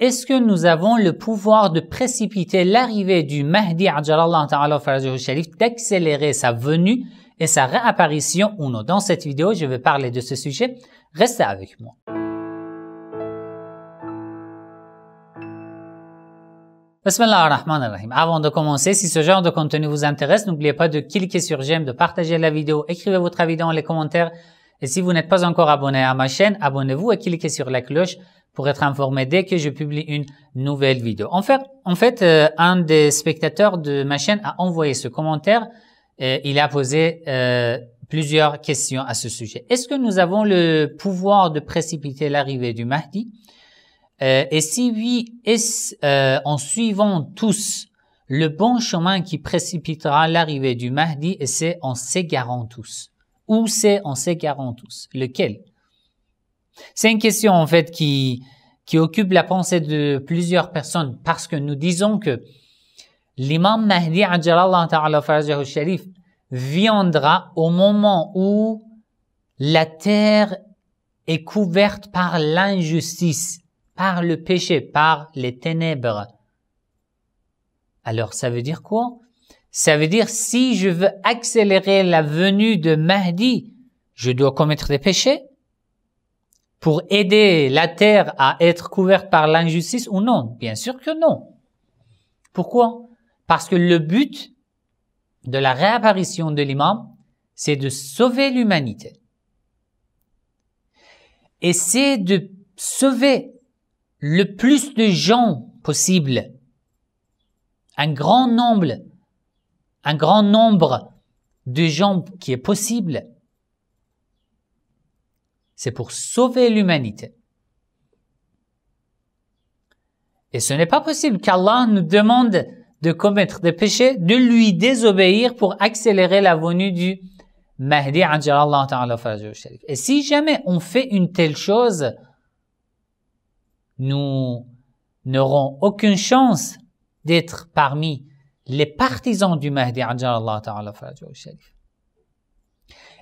est-ce que nous avons le pouvoir de précipiter l'arrivée du Mahdi sharif, d'accélérer sa venue et sa réapparition ou non Dans cette vidéo, je vais parler de ce sujet. Restez avec moi. Avant de commencer, si ce genre de contenu vous intéresse, n'oubliez pas de cliquer sur j'aime, de partager la vidéo, écrivez votre avis dans les commentaires. Et si vous n'êtes pas encore abonné à ma chaîne, abonnez-vous et cliquez sur la cloche pour être informé dès que je publie une nouvelle vidéo. En fait, en fait euh, un des spectateurs de ma chaîne a envoyé ce commentaire. Et il a posé euh, plusieurs questions à ce sujet. Est-ce que nous avons le pouvoir de précipiter l'arrivée du Mahdi euh, Et si oui, est-ce en suivant tous le bon chemin qui précipitera l'arrivée du Mahdi et c'est en s'égarant tous Ou c'est en s'égarant tous Lequel c'est une question en fait qui, qui occupe la pensée de plusieurs personnes parce que nous disons que l'imam Mahdi sharif viendra au moment où la terre est couverte par l'injustice, par le péché, par les ténèbres. Alors ça veut dire quoi Ça veut dire si je veux accélérer la venue de Mahdi, je dois commettre des péchés pour aider la terre à être couverte par l'injustice ou non Bien sûr que non. Pourquoi Parce que le but de la réapparition de l'imam, c'est de sauver l'humanité. Et c'est de sauver le plus de gens possible. Un grand nombre, un grand nombre de gens qui est possible c'est pour sauver l'humanité. Et ce n'est pas possible qu'Allah nous demande de commettre des péchés, de lui désobéir pour accélérer la venue du Mahdi Et si jamais on fait une telle chose, nous n'aurons aucune chance d'être parmi les partisans du Mahdi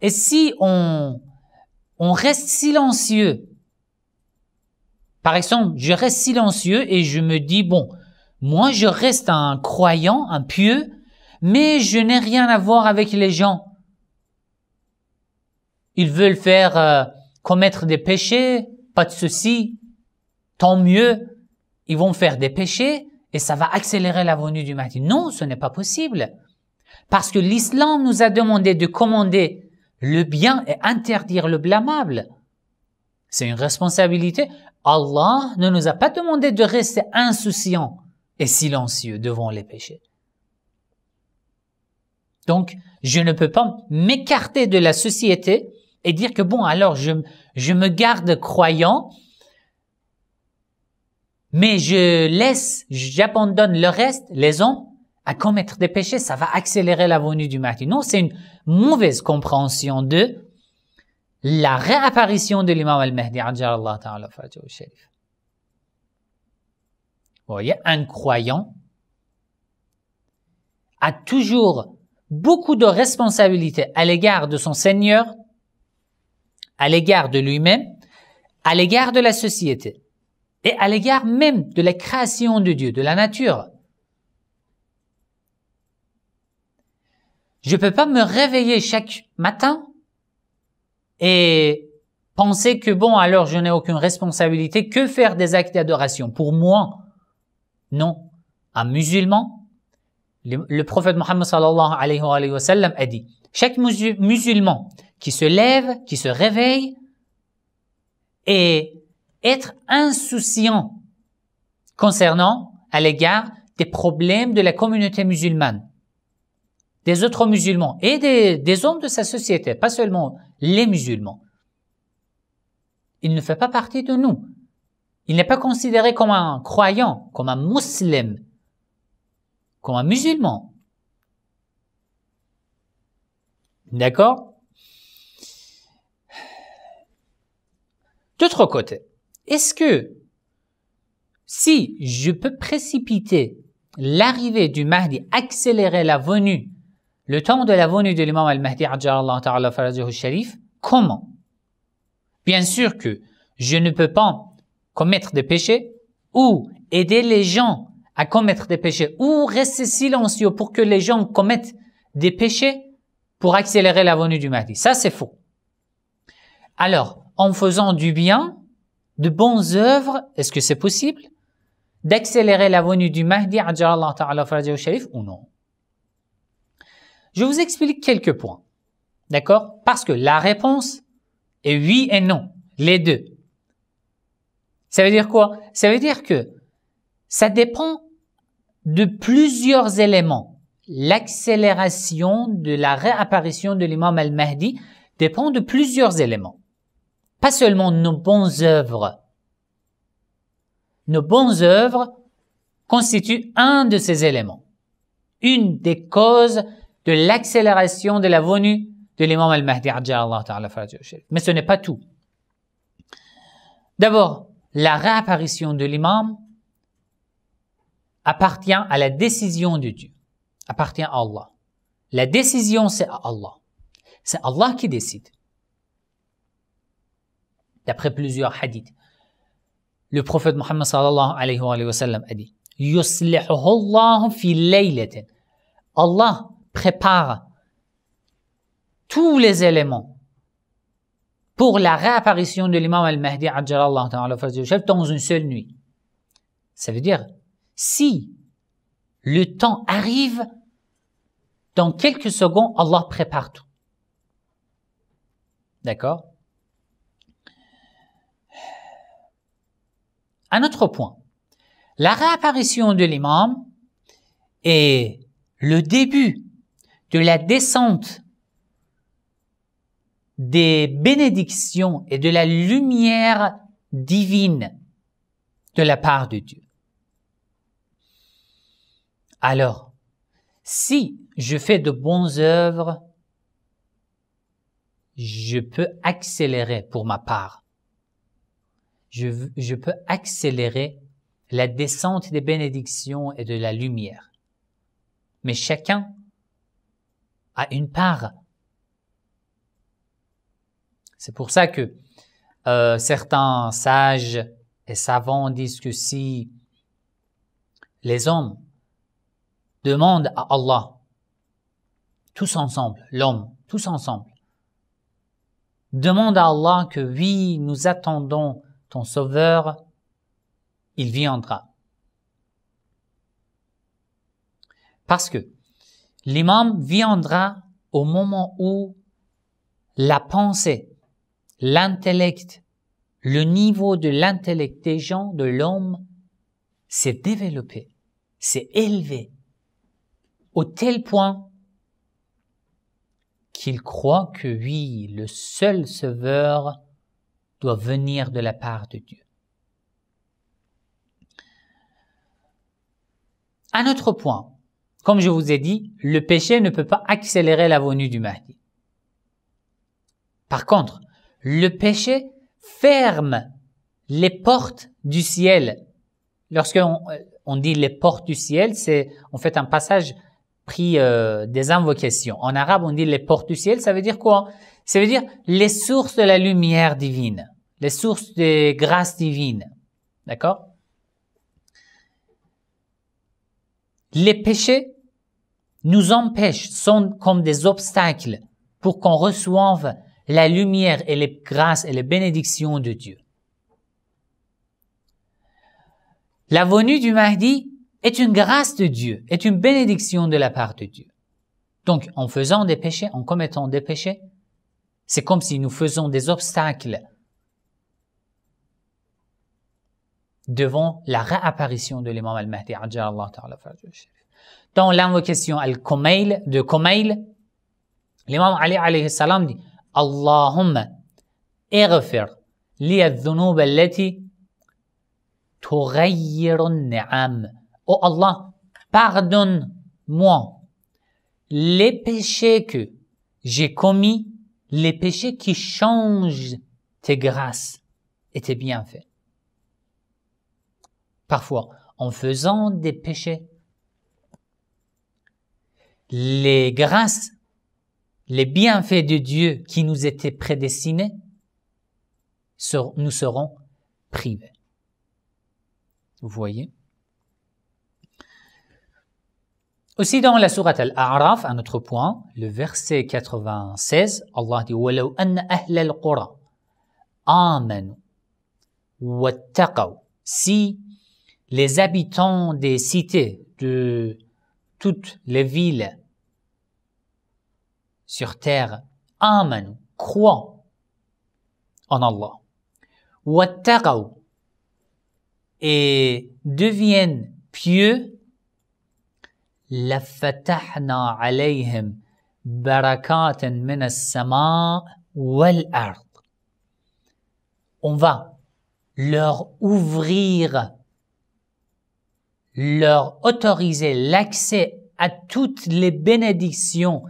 Et si on on reste silencieux. Par exemple, je reste silencieux et je me dis, bon, moi je reste un croyant, un pieux, mais je n'ai rien à voir avec les gens. Ils veulent faire euh, commettre des péchés, pas de souci, tant mieux, ils vont faire des péchés et ça va accélérer la venue du matin Non, ce n'est pas possible. Parce que l'islam nous a demandé de commander le bien est interdire le blâmable. C'est une responsabilité. Allah ne nous a pas demandé de rester insouciants et silencieux devant les péchés. Donc, je ne peux pas m'écarter de la société et dire que bon, alors je, je me garde croyant, mais je laisse, j'abandonne le reste, les hommes, à commettre des péchés, ça va accélérer la venue du Mahdi. Non, c'est une mauvaise compréhension de la réapparition de l'imam al-Mahdi, Vous voyez, un croyant a toujours beaucoup de responsabilités à l'égard de son Seigneur, à l'égard de lui-même, à l'égard de la société et à l'égard même de la création de Dieu, de la nature. Je peux pas me réveiller chaque matin et penser que bon, alors je n'ai aucune responsabilité, que faire des actes d'adoration Pour moi, non. Un musulman, le, prophète Mohammed sallallahu alayhi wa, sallam a dit, chaque musulman qui se lève, qui se réveille, et être insouciant concernant à l'égard des problèmes de la communauté musulmane, des autres musulmans et des, des, hommes de sa société, pas seulement les musulmans. Il ne fait pas partie de nous. Il n'est pas considéré comme un croyant, comme un musulman, comme un musulman. D'accord D'autre côté, est-ce que si je peux précipiter l'arrivée du Mahdi, accélérer la venue le temps de la venue de l'imam al-Mahdi ta'ala sharif, comment Bien sûr que je ne peux pas commettre des péchés ou aider les gens à commettre des péchés ou rester silencieux pour que les gens commettent des péchés pour accélérer la venue du Mahdi. Ça, c'est faux. Alors, en faisant du bien, de bonnes œuvres, est-ce que c'est possible d'accélérer la venue du Mahdi ta'ala sharif ou non je vous explique quelques points. D'accord Parce que la réponse est oui et non, les deux. Ça veut dire quoi Ça veut dire que ça dépend de plusieurs éléments. L'accélération de la réapparition de l'imam al-Mahdi dépend de plusieurs éléments. Pas seulement nos bonnes œuvres. Nos bonnes œuvres constituent un de ces éléments, une des causes de l'accélération de la venue de l'imam al-Mahdi, Mais ce n'est pas tout. D'abord, la réapparition de l'imam appartient à la décision de Dieu, appartient à Allah. La décision, c'est à Allah. C'est Allah qui décide. D'après plusieurs hadiths, le prophète Mohammed sallallahu alayhi wa sallam a dit, Allah prépare tous les éléments pour la réapparition de l'imam al-Mahdi dans une seule nuit. Ça veut dire, si le temps arrive, dans quelques secondes, Allah prépare tout. D'accord Un autre point. La réapparition de l'imam est le début de la descente des bénédictions et de la lumière divine de la part de Dieu. Alors, si je fais de bonnes œuvres, je peux accélérer pour ma part. Je, je peux accélérer la descente des bénédictions et de la lumière. Mais chacun à une part. C'est pour ça que euh, certains sages et savants disent que si les hommes demandent à Allah, tous ensemble, l'homme, tous ensemble, demande à Allah que oui, nous attendons ton sauveur, il viendra. Parce que L'imam viendra au moment où la pensée, l'intellect, le niveau de l'intellect des gens, de l'homme, s'est développé, s'est élevé, au tel point qu'il croit que oui, le seul sauveur doit venir de la part de Dieu. Un autre point, comme je vous ai dit, le péché ne peut pas accélérer la venue du Mahdi. Par contre, le péché ferme les portes du ciel. Lorsqu'on euh, on dit les portes du ciel, c'est en fait un passage pris euh, des invocations. En arabe, on dit les portes du ciel, ça veut dire quoi Ça veut dire les sources de la lumière divine, les sources des grâces divines D'accord Les péchés nous empêchent, sont comme des obstacles pour qu'on reçoive la lumière et les grâces et les bénédictions de Dieu. La venue du Mahdi est une grâce de Dieu, est une bénédiction de la part de Dieu. Donc, en faisant des péchés, en commettant des péchés, c'est comme si nous faisons des obstacles devant la réapparition de l'imam al-Mahdi, dans l'invocation Al-Kumail, de Kumail, l'imam Ali alayhi salam dit Allahumma اغفر لي الذنوب Oh Allah, pardonne-moi les péchés que j'ai commis, les péchés qui changent tes grâces et tes bienfaits. Parfois, en faisant des péchés, les grâces, les bienfaits de Dieu qui nous étaient prédestinés, nous serons privés. Vous voyez Aussi dans la sourate Al-A'raf, un autre point, le verset 96, Allah dit وَلَوْ أَنَّ أَهْلَ الْقُرَى آمَنُوا وَاتَّقَوْا Si les habitants des cités de toutes les villes sur terre amen, croient en Allah. et deviennent pieux la fatahna alayhim barakatan min as-sama' wal ard on va leur ouvrir leur autoriser l'accès à toutes les bénédictions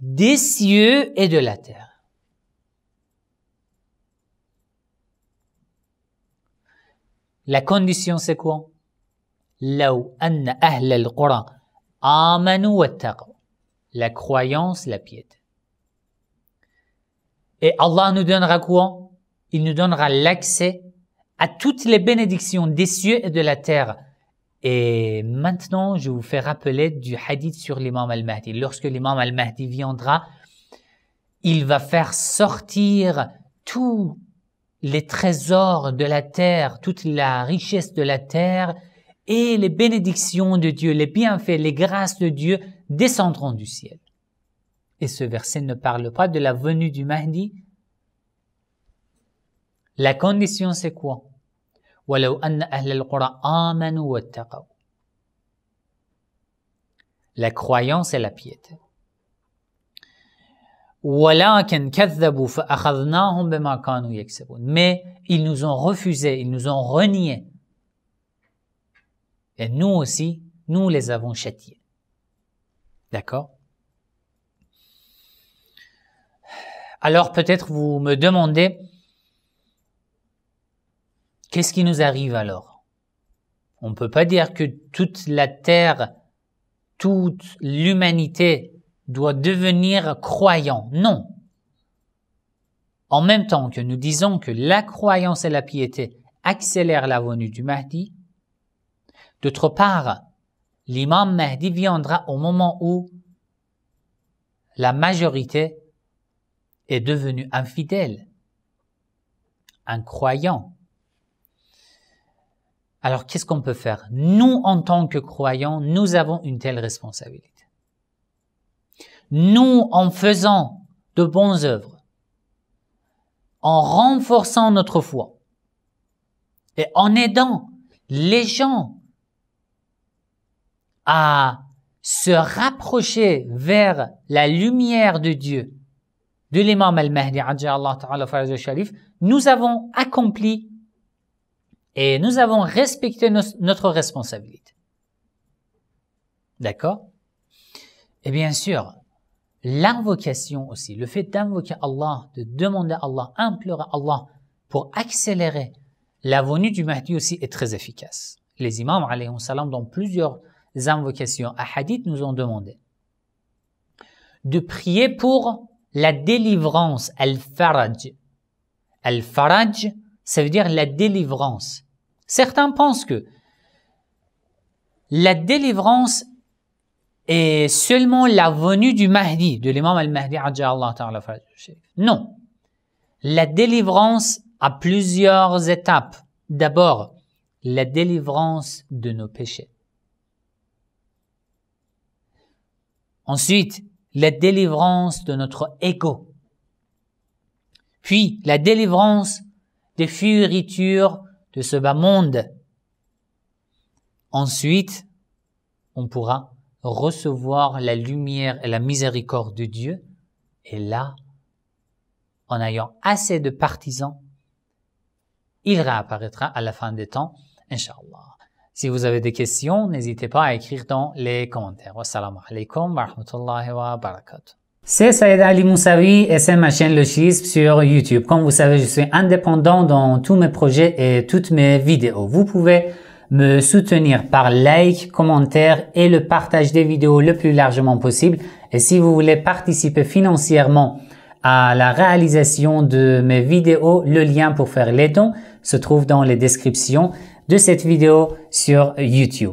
des cieux et de la terre. La condition, c'est quoi? La croyance, la piété. Et Allah nous donnera quoi? Il nous donnera l'accès à toutes les bénédictions des cieux et de la terre et maintenant, je vous fais rappeler du hadith sur l'imam al-Mahdi. Lorsque l'imam al-Mahdi viendra, il va faire sortir tous les trésors de la terre, toute la richesse de la terre et les bénédictions de Dieu, les bienfaits, les grâces de Dieu descendront du ciel. Et ce verset ne parle pas de la venue du Mahdi. La condition, c'est quoi la croyance et la piété. Mais ils nous ont refusé, ils nous ont renié. Et nous aussi, nous les avons châtiés. D'accord Alors peut-être vous me demandez, Qu'est-ce qui nous arrive alors On ne peut pas dire que toute la terre, toute l'humanité doit devenir croyant. Non. En même temps que nous disons que la croyance et la piété accélèrent la venue du Mahdi, d'autre part, l'imam Mahdi viendra au moment où la majorité est devenue infidèle, incroyant, alors qu'est-ce qu'on peut faire Nous, en tant que croyants, nous avons une telle responsabilité. Nous, en faisant de bonnes œuvres, en renforçant notre foi et en aidant les gens à se rapprocher vers la lumière de Dieu, de l'imam al-Mahdi, nous avons accompli et nous avons respecté notre responsabilité. D'accord Et bien sûr, l'invocation aussi, le fait d'invoquer Allah, de demander à Allah, implorer Allah pour accélérer la venue du Mahdi aussi est très efficace. Les imams, alayhi salam, dans plusieurs invocations à hadith, nous ont demandé de prier pour la délivrance, al-faraj. Al-faraj, ça veut dire la délivrance. Certains pensent que la délivrance est seulement la venue du Mahdi, de l'imam al-Mahdi, Non. La délivrance a plusieurs étapes. D'abord, la délivrance de nos péchés. Ensuite, la délivrance de notre égo. Puis, la délivrance des furitures de ce bas monde. Ensuite, on pourra recevoir la lumière et la miséricorde de Dieu, et là, en ayant assez de partisans, il réapparaîtra à la fin des temps, Inch'Allah. Si vous avez des questions, n'hésitez pas à écrire dans les commentaires. Wassalamu alaikum wa rahmatullahi wa barakatuh. C'est Saïd Ali Moussaoui et c'est ma chaîne Le Chisme sur YouTube. Comme vous savez, je suis indépendant dans tous mes projets et toutes mes vidéos. Vous pouvez me soutenir par like, commentaire et le partage des vidéos le plus largement possible. Et si vous voulez participer financièrement à la réalisation de mes vidéos, le lien pour faire les dons se trouve dans les descriptions de cette vidéo sur YouTube.